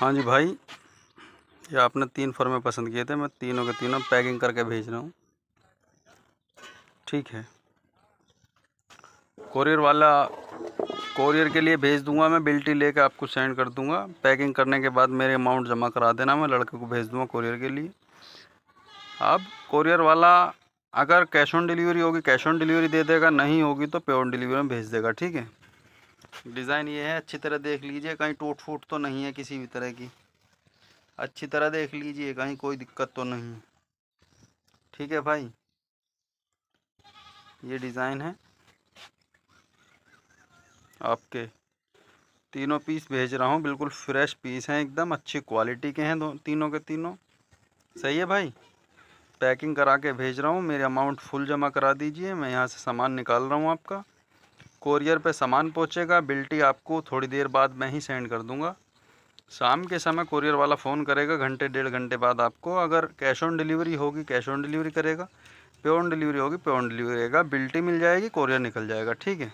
हाँ जी भाई ये आपने तीन फॉर्मे पसंद किए थे मैं तीनों के तीनों पैकिंग करके भेज रहा हूँ ठीक है कोरियर वाला कोरियर के लिए भेज दूंगा मैं बिल्टी लेके आपको सेंड कर दूंगा पैकिंग करने के बाद मेरे अमाउंट जमा करा देना मैं लड़के को भेज दूंगा कोरियर के लिए अब कोरियर वाला अगर कैश ऑन डिलीवरी होगी कैश ऑन डिलीवरी दे देगा नहीं होगी तो पे ऑन डिलीवरी में भेज देगा ठीक है डिज़ाइन ये है अच्छी तरह देख लीजिए कहीं टूट फूट तो नहीं है किसी भी तरह की अच्छी तरह देख लीजिए कहीं कोई दिक्कत तो नहीं है ठीक है भाई ये डिज़ाइन है आपके तीनों पीस भेज रहा हूँ बिल्कुल फ्रेश पीस हैं एकदम अच्छी क्वालिटी के हैं दो तीनों के तीनों सही है भाई पैकिंग करा के भेज रहा हूँ मेरे अमाउंट फुल जमा करा दीजिए मैं यहाँ से सामान निकाल रहा हूँ आपका कोरियर पे सामान पहुंचेगा बिल्टी आपको थोड़ी देर बाद मैं ही सेंड कर दूंगा शाम के समय कोरियर वाला फ़ोन करेगा घंटे डेढ़ घंटे बाद आपको अगर कैश ऑन डिलीवरी होगी कैश ऑन डिलीवरी करेगा पे ऑन डिलीवरी होगी पे ऑन डिलीवरी रहेगा बिल्टी मिल जाएगी कोरियर निकल जाएगा ठीक है